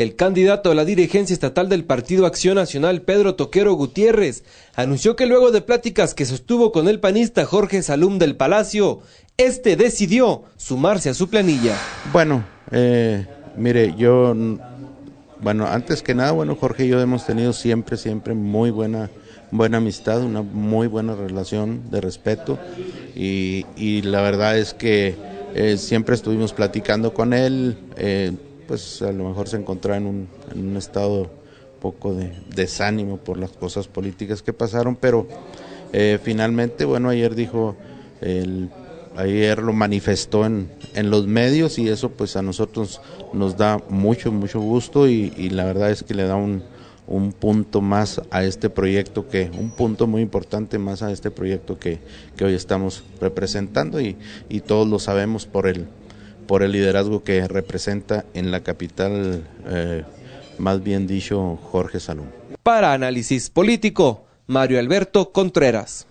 El candidato a la dirigencia estatal del Partido Acción Nacional, Pedro Toquero Gutiérrez, anunció que luego de pláticas que sostuvo con el panista Jorge Salum del Palacio, este decidió sumarse a su planilla. Bueno, eh, mire, yo, bueno, antes que nada, bueno, Jorge y yo hemos tenido siempre, siempre muy buena, buena amistad, una muy buena relación de respeto y, la verdad es que eh, siempre estuvimos platicando con él. Eh, pues a lo mejor se encontraba en un, estado un estado poco de desánimo por las cosas políticas que pasaron, pero eh, finalmente, bueno, ayer dijo, el, ayer lo manifestó en, en los medios y eso pues a nosotros nos da mucho, mucho gusto y, la verdad es que le da un, un punto más a este proyecto que un punto muy importante más a este proyecto que, que hoy estamos representando y, y todos lo sabemos por el por el liderazgo que representa en la capital, eh, más bien dicho, Jorge Salón. Para análisis político, Mario Alberto Contreras.